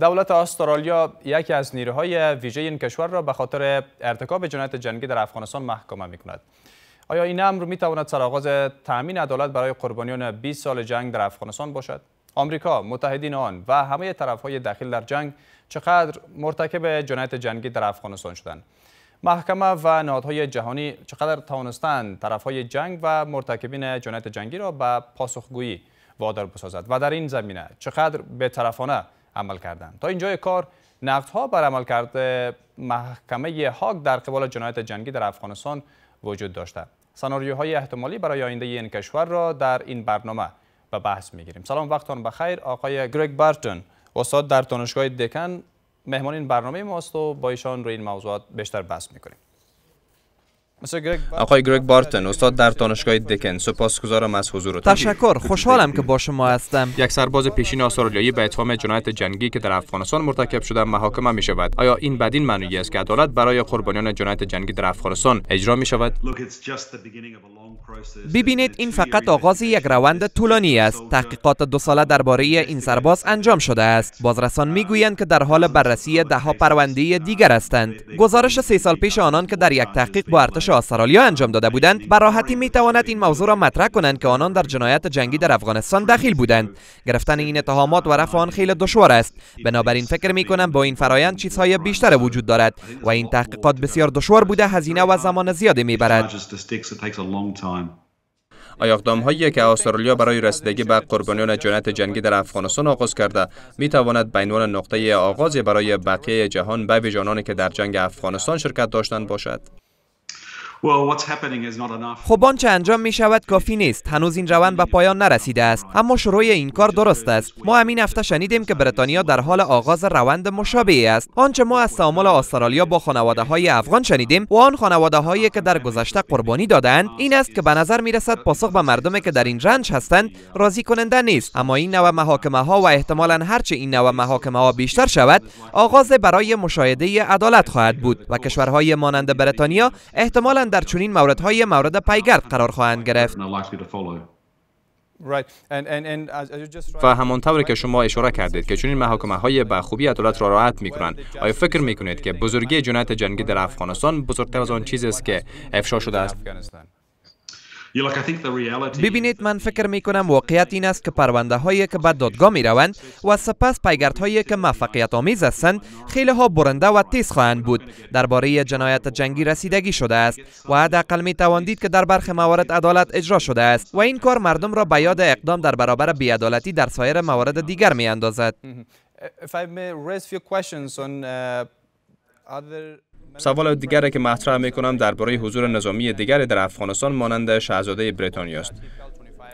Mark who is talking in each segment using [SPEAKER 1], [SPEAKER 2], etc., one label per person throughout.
[SPEAKER 1] دولت استرالیا یکی از نیروهای ویژه این کشور را به خاطر ارتکاب جنایت جنگی در افغانستان محکوم می کند. آیا این امر می تواند سرآغاز تامین عدالت برای قربانیان 20 سال جنگ در افغانستان باشد؟ آمریکا، متحدین آن و همه های داخل در جنگ چقدر مرتکب جنایت جنگی در افغانستان شدند؟ محکمه و نهادهای جهانی چقدر توانستند های جنگ و مرتکبین جنایت جنگی را به پاسخگویی وادار بسازد و در این زمینه چقدر به طرفانه عمل کردند تا اینجای کار نقدها بر عمل کرده محکمه هاگ در قبال جنایت جنگی در افغانستان وجود داشته های احتمالی برای آینده این کشور را در این برنامه به بحث میگیریم سلام وقتتان بخیر آقای گریگ بارتون استاد در دانشگاه دکن مهمان این برنامه ماست و با ایشان روی این موضوعات بیشتر بحث میکنیم آقای گرگ بارتن استاد در دانشگاه دکن سپاسگزارم از حضورتان تشکر
[SPEAKER 2] خوشحالم که با شما هستم
[SPEAKER 1] یک سرباز پیشین استرالیایی به اتهام جنایت جنگی که در افغانستان مرتکب شده محاکمه می شود آیا این بدین معنی است که عدالت برای قربانیان جنایت جنگی در افغانستان اجرا می شود
[SPEAKER 2] ببینید این فقط آغاز یک روند طولانی است تحقیقات دو ساله درباره این سرباز انجام شده است بازرسان میگویند که در حال بررسی دهها پرونده دیگر هستند گزارش سه سال پیش آنان که در یک تحقیق با ارتش استرالیا انجام داده بودند به راحتی می تواند این موضوع را مطرح کنند که آنان در جنایت جنگی در افغانستان دخیل بودند گرفتن این اتهامات و رفع آن خیلی دشوار است بنابراین فکر می کنم با این فرایند چیزهای بیشتر وجود دارد و این تحقیقات بسیار دشوار بوده هزینه و زمان زیادی می برد.
[SPEAKER 1] آیا هایی که استرالیا برای رسیدگی به قربانیان جنایت جنگی در افغانستان آغاز کرده می تواند به نقطه آغازی برای بقیه جهان
[SPEAKER 2] به که در جنگ افغانستان شرکت داشتند باشد خب آنچه انجام می شود کافی نیست هنوز این روند به پایان نرسیده است اما شروع این کار درست است ما همین هفته شنیدیم که بریتانیا در حال آغاز روند مشابهی است آنچه ما از تعامل استرالیا با خانواده های افغان شنیدیم و آن خانواده هایی که در گذشته قربانی دادند این است که به نظر می رسد پاسخ به مردمی که در این رنج هستند راضی کننده نیست اما این نوع محاکمه ها و احتمالا هرچه این نوع محاکمه ها بیشتر شود آغاز برای مشاهده عدالت خواهد بود و کشورهای مانند بریتانیا احتمالا در چنین موردهای مورد پیگرد قرار خواهند گرفت
[SPEAKER 1] و همانطور که شما اشاره کردید که چنین محاکمه های به خوبی عدالت را راحت می کنند آیا فکر می کنید که بزرگی جنایت جنگی در افغانستان بزرگتر از آن چیزی است که افشا شده است
[SPEAKER 2] ببینید من فکر می کنم واقعیت این است که پرونده هایی که به دادگاه می روند و سپس پیگرد هایی که موفقیت آمیز هستند خیلی ها برنده و تیز خواهند بود درباره جنایت جنگی رسیدگی شده است و حداقل می تواندید که در برخی موارد عدالت اجرا شده است و این کار مردم را به یاد اقدام در برابر بیعدالتی در سایر موارد دیگر می اندازد.
[SPEAKER 1] Mm-hmm. سوال دیگری که مطرح می کنم درباره حضور نظامی دیگری در افغانستان مانند شاهزاده بریتانیا است.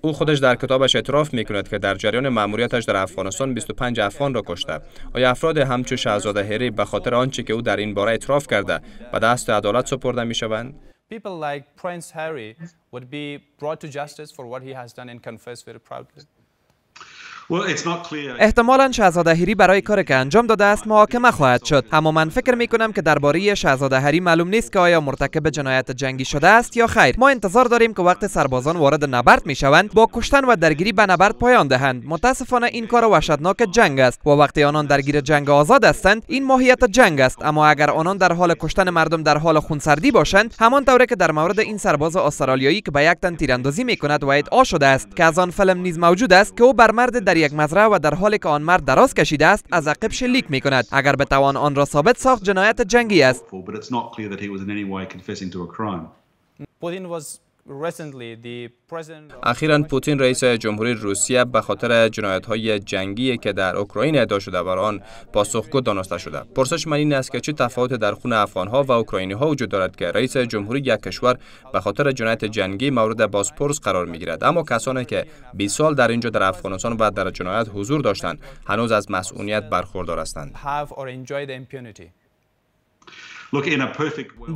[SPEAKER 1] او خودش در کتابش اعتراف می کند که در جریان ماموریتش در افغانستان 25 افغان را کشته. آیا افراد همچو شاهزاده هری به خاطر آنچه که او در این باره اعتراف کرده به دست عدالت سپرده می
[SPEAKER 2] احتمالا شهزاده هری برای کاری که انجام داده است محاکمه خواهد شد اما من فکر می کنم که درباره شهزاده هری معلوم نیست که آیا مرتکب جنایت جنگی شده است یا خیر ما انتظار داریم که وقت سربازان وارد نبرد می شوند با کشتن و درگیری به نبرد پایان دهند متاسفانه این کار وحشتناک جنگ است و وقتی آنان درگیر جنگ آزاد هستند این ماهیت جنگ است اما اگر آنان در حال کشتن مردم در حال خونسردی باشند همان طوره که در مورد این سرباز استرالیایی که به یک تن تیراندازی می کند و ادعا شده است که از آن فلم نیز موجود است که او بر مرد در یک مزرعه و در حالی که آن مرد دراز کشیده است از عقب شلیک می کند اگر بتوان آن را ثابت ساخت جنایت جنگی است
[SPEAKER 1] اخیرا پوتین رئیس جمهوری روسیه به خاطر جنایت های جنگی که در اوکراین ادا شده بر آن پاسخگو دانسته شده پرسش من این است که چه تفاوت در خون افغان ها و اوکراینی ها وجود دارد که رئیس جمهوری یک کشور به خاطر جنایت جنگی مورد بازپرس قرار می گیرد اما کسانی که 20 سال در اینجا در افغانستان و در جنایت حضور داشتند هنوز از مسئولیت برخوردار هستند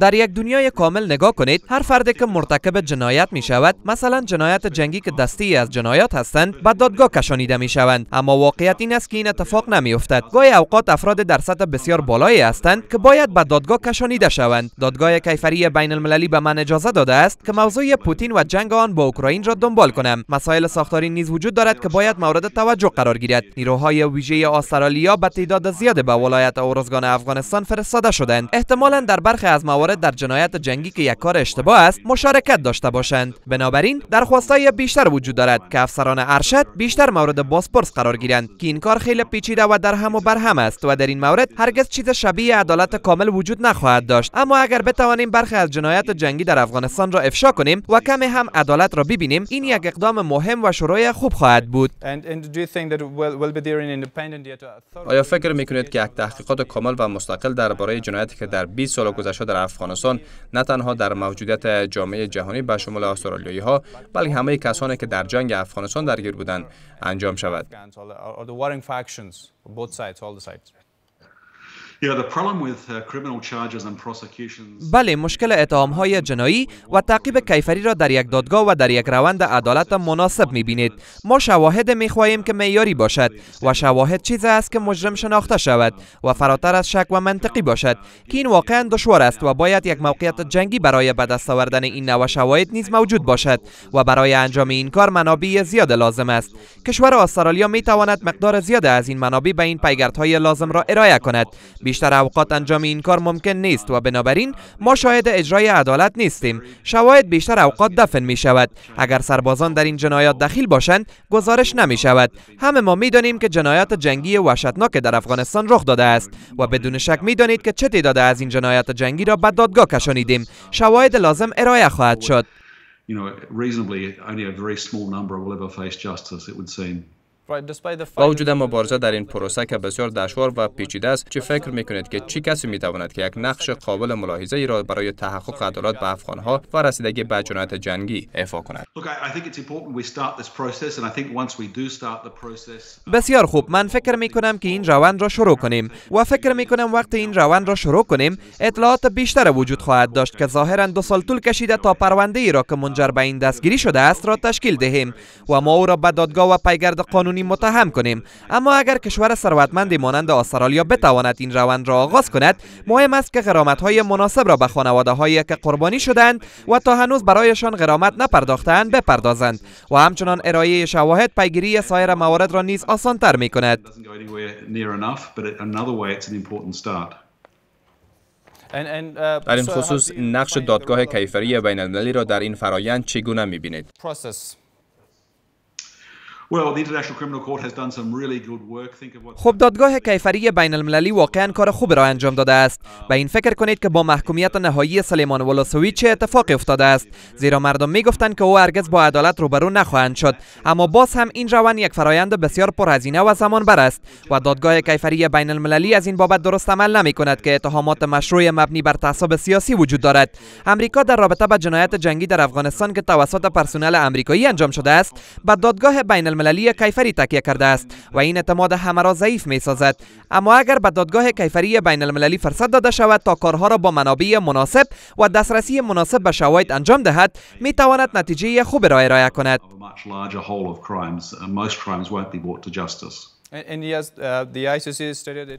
[SPEAKER 2] در یک دنیای کامل نگاه کنید هر فردی که مرتکب جنایت می شود مثلا جنایت جنگی که دستی از جنایات هستند به دادگاه کشانیده می شوند اما واقعیت این است که این اتفاق نمی افتد گاهی اوقات افراد در سطح بسیار بالایی هستند که باید به دادگاه کشانیده شوند دادگاه کیفری بین المللی به من اجازه داده است که موضوع پوتین و جنگ آن با اوکراین را دنبال کنم مسائل ساختاری نیز وجود دارد که باید مورد توجه قرار گیرد نیروهای ویژه استرالیا به تعداد زیاد به ولایت اورزگان افغانستان فرستاده شدند احتمالا در برخی از موارد در جنایت جنگی که یک کار اشتباه است مشارکت داشته باشند بنابراین درخواستهای بیشتر وجود دارد که افسران ارشد بیشتر مورد بازپرس قرار گیرند که این کار خیلی پیچیده و در هم و برهم است و در این مورد هرگز چیز شبیه عدالت کامل وجود نخواهد داشت اما اگر بتوانیم برخی از جنایت جنگی در افغانستان را افشا کنیم و کمی هم عدالت را ببینیم این یک اقدام مهم و شروع خوب خواهد بود آیا فکر میکنید که تحقیقات کامل و مستقل
[SPEAKER 1] درباره جنایتی که در 20 سال گذشته در افغانستان نه تنها در موجودیت جامعه جهانی به شمول استرالیایی ها بلکه همه کسانی که در جنگ افغانستان درگیر بودند انجام شود
[SPEAKER 3] Uh,
[SPEAKER 2] بله مشکل اتهام های جنایی و تعقیب کیفری را در یک دادگاه و در یک روند عدالت مناسب می بینید ما شواهد می خواهیم که معیاری باشد و شواهد چیز است که مجرم شناخته شود و فراتر از شک و منطقی باشد که این واقعا دشوار است و باید یک موقعیت جنگی برای به دست آوردن این نوع شواهد نیز موجود باشد و برای انجام این کار منابع زیاد لازم است کشور استرالیا می تواند مقدار زیاد از این منابع به این پیگردهای لازم را ارائه کند بیشتر اوقات انجام این کار ممکن نیست و بنابراین ما شاهد اجرای عدالت نیستیم شواهد بیشتر اوقات دفن می شود اگر سربازان در این جنایات دخیل باشند گزارش نمی شود همه ما میدانیم که جنایات جنگی وحشتناک در افغانستان رخ داده است و بدون شک میدانید که چه تعداد از این جنایات جنگی را به دادگاه کشانیدیم شواهد لازم ارائه خواهد شد
[SPEAKER 1] با وجود مبارزه در این پروسه که بسیار دشوار و پیچیده است چه فکر میکنید که چه کسی میتواند که یک نقش قابل ملاحظه ای را برای تحقق عدالت به افغانها و رسیدگی به جنایت
[SPEAKER 2] جنگی ایفا کند بسیار خوب من فکر میکنم که این روند را شروع کنیم و فکر میکنم وقت وقتی این روند را شروع کنیم اطلاعات بیشتر وجود خواهد داشت که ظاهرا دو سال طول کشیده تا پرونده ای را که منجر به این دستگیری شده است را تشکیل دهیم و ما او را به دادگاه و پیگرد قانونی متهم کنیم اما اگر کشور ثروتمندی مانند استرالیا بتواند این روند را آغاز کند مهم است که غرامت های مناسب را به خانواده هایی که قربانی شدند و تا هنوز برایشان غرامت نپرداختند بپردازند و همچنان ارائه شواهد پیگیری سایر موارد را نیز آسانتر می کند
[SPEAKER 3] در این خصوص
[SPEAKER 1] نقش دادگاه کیفری بین را در این
[SPEAKER 2] فرایند چگونه بینید؟ خب دادگاه کیفری بین المللی واقعا کار خوب را انجام داده است به این فکر کنید که با محکومیت نهایی سلیمان ولاسوی چه اتفاقی افتاده است زیرا مردم می میگفتند که او هرگز با عدالت روبرو نخواهند شد اما باز هم این روند یک فرایند بسیار پرهزینه و زمان بر است و دادگاه کیفری بین المللی از این بابت درست عمل نمی کند که اتهامات مشروع مبنی بر تعصب سیاسی وجود دارد امریکا در رابطه با جنایت جنگی در افغانستان که توسط پرسنل امریکایی انجام شده است به دادگاه بین المللی کیفری تکیه کرده است و این اعتماد همه را ضعیف می سازد اما اگر به دادگاه کیفری بین المللی فرصت داده شود تا کارها را با منابع مناسب و دسترسی مناسب به شواهد انجام دهد می تواند نتیجه خوبی را ارائه کند
[SPEAKER 1] Uh,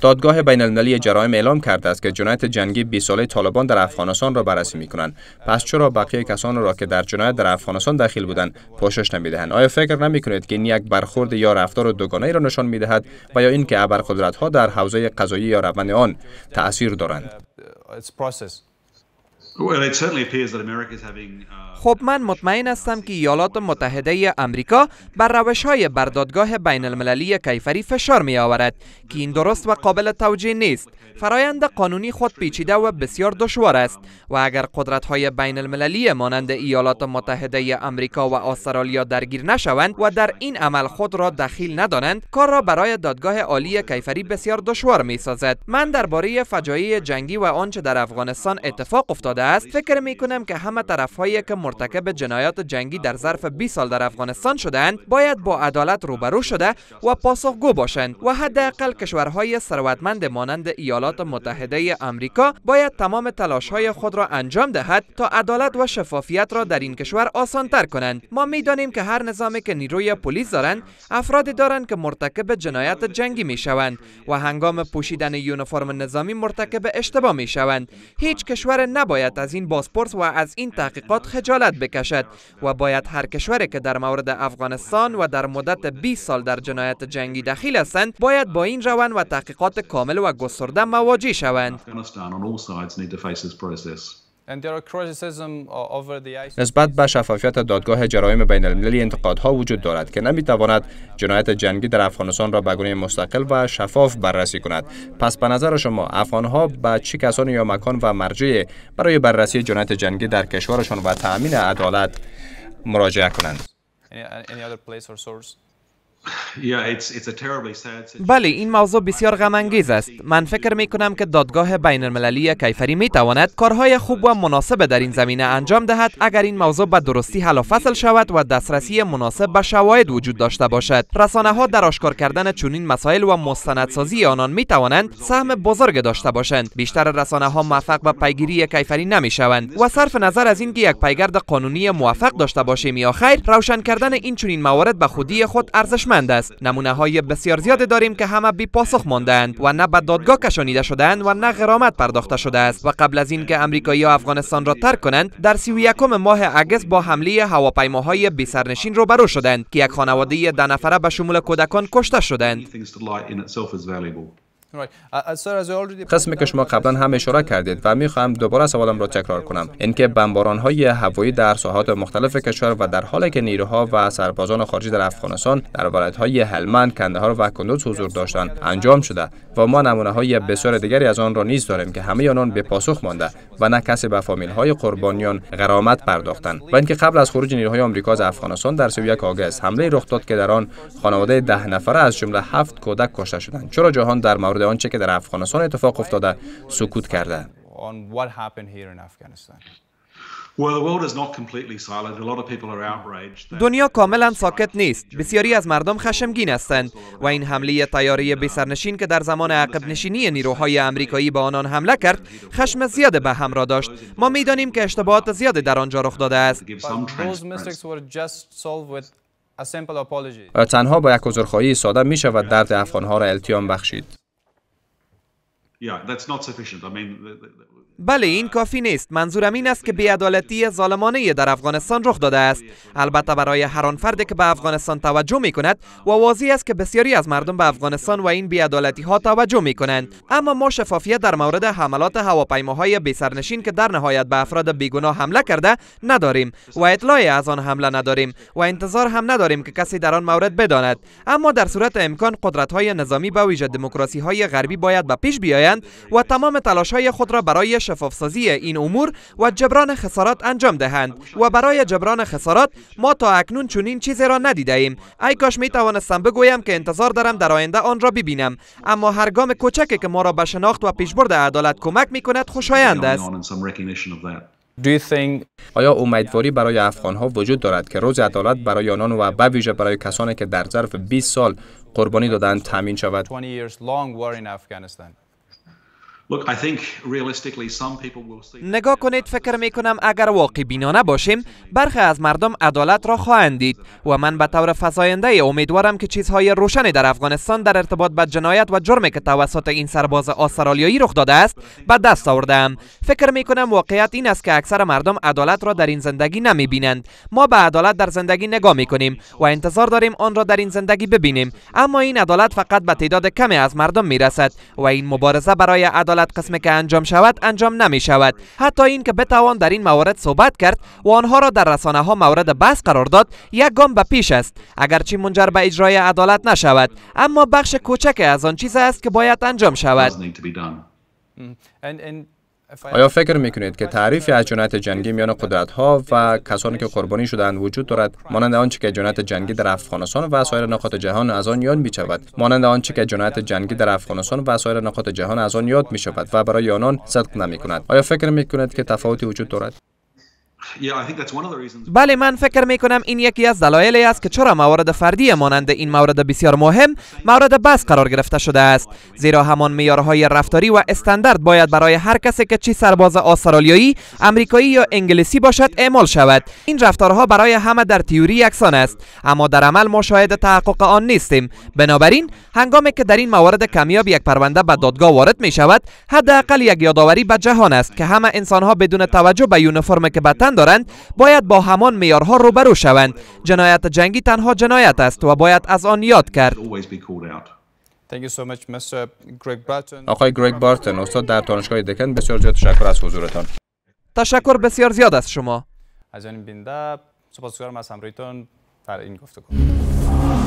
[SPEAKER 3] دادگاه بین المللی جرایم اعلام کرده است
[SPEAKER 1] که جنایت جنگی 20 ساله طالبان در افغانستان را بررسی می کنند. پس چرا بقیه کسان را که در جنایت در افغانستان دخیل بودند پوشش نمی دهند؟ آیا فکر نمی کنید که این یک برخورد یا رفتار دوگانه را نشان می دهد و یا اینکه ابرقدرت ها در حوزه قضایی یا روند آن تأثیر
[SPEAKER 2] دارند؟
[SPEAKER 3] uh,
[SPEAKER 2] Uh, خب من مطمئن هستم که ایالات متحده آمریکا امریکا بر روش های بردادگاه بین المللی کیفری فشار می آورد که این درست و قابل توجیه نیست فرایند قانونی خود پیچیده و بسیار دشوار است و اگر قدرت های بین المللی مانند ایالات متحده آمریکا امریکا و استرالیا درگیر نشوند و در این عمل خود را دخیل ندانند کار را برای دادگاه عالی کیفری بسیار دشوار می سازد من درباره فجایع جنگی و آنچه در افغانستان اتفاق افتاده است فکر می کنم که همه طرف هایی که مرتکب جنایات جنگی در ظرف 20 سال در افغانستان شدند باید با عدالت روبرو شده و پاسخگو باشند و حداقل کشورهای ثروتمند مانند ایالات متحده آمریکا باید تمام تلاش های خود را انجام دهد تا عدالت و شفافیت را در این کشور آسانتر کنند ما میدانیم که هر نظامی که نیروی پلیس دارند افرادی دارند که مرتکب جنایت جنگی می شوند و هنگام پوشیدن یونیفرم نظامی مرتکب اشتباه می شوند هیچ کشور نباید از این بازپرس و از این تحقیقات خجالت بکشد و باید هر کشوری که در مورد افغانستان و در مدت 20 سال در جنایت جنگی دخیل هستند باید با این روند و تحقیقات کامل و گسترده مواجه شوند
[SPEAKER 3] Uh, نسبت به
[SPEAKER 1] شفافیت دادگاه جرایم بین المللی انتقادها وجود دارد که نمیتواند جنایت جنگی در افغانستان را به گونه مستقل و شفاف بررسی کند پس به نظر شما افغانها به چه کسانی یا مکان و مرجع برای بررسی جنایت جنگی در کشورشان و تامین عدالت
[SPEAKER 2] مراجعه کنند بله این موضوع بسیار غم انگیز است من فکر می کنم که دادگاه بین المللی کیفری می تواند کارهای خوب و مناسب در این زمینه انجام دهد اگر این موضوع به درستی حل و فصل شود و دسترسی مناسب به شواهد وجود داشته باشد رسانه ها در آشکار کردن چنین مسائل و مستندسازی آنان می توانند سهم بزرگ داشته باشند بیشتر رسانه ها موفق به پیگیری کیفری نمی شوند و صرف نظر از اینکه یک پیگرد قانونی موفق داشته باشیم یا خیر روشن کردن این چنین موارد به خودی خود ارزشمند است نمونه های بسیار زیاد داریم که همه بی پاسخ ماندند و نه به دادگاه کشانیده شدند و نه غرامت پرداخته شده است و قبل از اینکه امریکایی ها افغانستان را ترک کنند در یکم ماه اگست با حمله هواپیماهای بی سرنشین روبرو شدند که یک خانواده ده نفره به شمول کودکان کشته شدند قسمی که شما قبلا
[SPEAKER 1] هم اشاره کردید و میخواهم دوباره سوالم را تکرار کنم اینکه بمباران های هوایی در ساحات مختلف کشور و در حالی که نیروها و سربازان خارجی در افغانستان در های هلمند کندهار و کندوز حضور داشتند انجام شده و ما نمونه های بسیار دیگری از آن را نیز داریم که همه آنان به پاسخ مانده و نه کسی به فامیل های قربانیان غرامت پرداختند و اینکه قبل از خروج نیروهای آمریکا از افغانستان در یک آگوست حمله رخ داد که در آن خانواده ده نفره از جمله هفت کودک کشته شدند چرا جهان در مورد مورد آنچه که در افغانستان اتفاق افتاده سکوت
[SPEAKER 2] کرده دنیا کاملا ساکت نیست بسیاری از مردم خشمگین هستند و این حمله تیاره بسرنشین که در زمان عقب نشینی نیروهای امریکایی به آنان حمله کرد خشم زیاد به هم را داشت ما میدانیم که اشتباهات زیاد در آنجا رخ داده است
[SPEAKER 1] تنها با یک عذرخواهی ساده می
[SPEAKER 2] شود درد افغانها را التیام بخشید
[SPEAKER 3] yeah, that's not sufficient. I mean,
[SPEAKER 2] بله این کافی نیست منظورم این است که بیعدالتی ظالمانه در افغانستان رخ داده است البته برای هر آن فردی که به افغانستان توجه می کند و واضح است که بسیاری از مردم به افغانستان و این بیعدالتی ها توجه می کنند اما ما شفافیت در مورد حملات هواپیماهای بیسرنشین که در نهایت به افراد بیگناه حمله کرده نداریم و اطلاعی از آن حمله نداریم و انتظار هم نداریم که کسی در آن مورد بداند اما در صورت امکان قدرت های نظامی به ویژه دموکراسی های غربی باید به پیش بیایند و تمام تلاش های خود را برای شفافسازی این امور و جبران خسارات انجام دهند و برای جبران خسارات ما تا اکنون چنین چیزی را ندیده ایم ای کاش می توانستم بگویم که انتظار دارم در آینده آن را ببینم اما هر گام کوچکی که ما را به شناخت و پیشبرد عدالت کمک می کند خوشایند است
[SPEAKER 1] آیا امیدواری برای افغان ها وجود دارد که روز عدالت برای آنان و بویژه برای کسانی که در ظرف 20 سال
[SPEAKER 2] قربانی دادن تامین شود؟ نگاه کنید فکر می کنم اگر واقع بینانه باشیم برخی از مردم عدالت را خواهند دید و من به طور فزاینده امیدوارم که چیزهای روشنی در افغانستان در ارتباط به جنایت و جرمی که توسط این سرباز آسترالیایی رخ داده است به دست آوردم فکر می کنم واقعیت این است که اکثر مردم عدالت را در این زندگی نمی بینند ما به عدالت در زندگی نگاه می کنیم و انتظار داریم آن را در این زندگی ببینیم اما این عدالت فقط به تعداد کمی از مردم می رسد و این مبارزه برای عدالت غلط قسمی که انجام شود انجام نمی شود حتی این که بتوان در این موارد صحبت کرد و آنها را در رسانه ها مورد بحث قرار داد یک گام به پیش است اگرچه منجر به اجرای عدالت نشود اما بخش کوچکی از آن چیز است که باید انجام شود
[SPEAKER 1] آیا فکر می که تعریفی از جنایت جنگی میان قدرت ها و کسانی که قربانی شدند وجود دارد مانند آنچه که جنایت جنگی در افغانستان و سایر نقاط جهان از آن یاد می شود مانند آنچه که جنایت جنگی در افغانستان و سایر نقاط جهان از آن یاد می شود و برای آنان
[SPEAKER 2] صدق نمی کند آیا فکر می که تفاوتی وجود دارد بله من فکر می کنم این یکی از دلایلی است که چرا موارد فردی مانند این مورد بسیار مهم مورد بس قرار گرفته شده است زیرا همان میارهای رفتاری و استندرد باید برای هر کسی که چی سرباز استرالیایی امریکایی یا انگلیسی باشد اعمال شود این رفتارها برای همه در تیوری یکسان است اما در عمل ما شاهد تحقق آن نیستیم بنابراین هنگامی که در این موارد کمیاب یک پرونده به دادگاه وارد می شود حداقل یک یادآوری به جهان است که همه انسانها بدون توجه به یونیفرم که به کردن دارند باید با همان معیارها روبرو شوند جنایت جنگی تنها جنایت است و باید از آن یاد کرد
[SPEAKER 1] آقای گریگ بارتن استاد در دانشگاه دکن بسیار زیاد تشکر از حضورتان
[SPEAKER 2] تشکر بسیار زیاد از شما از این بینده
[SPEAKER 1] سپاسگزارم از همراهیتان در این گفتگو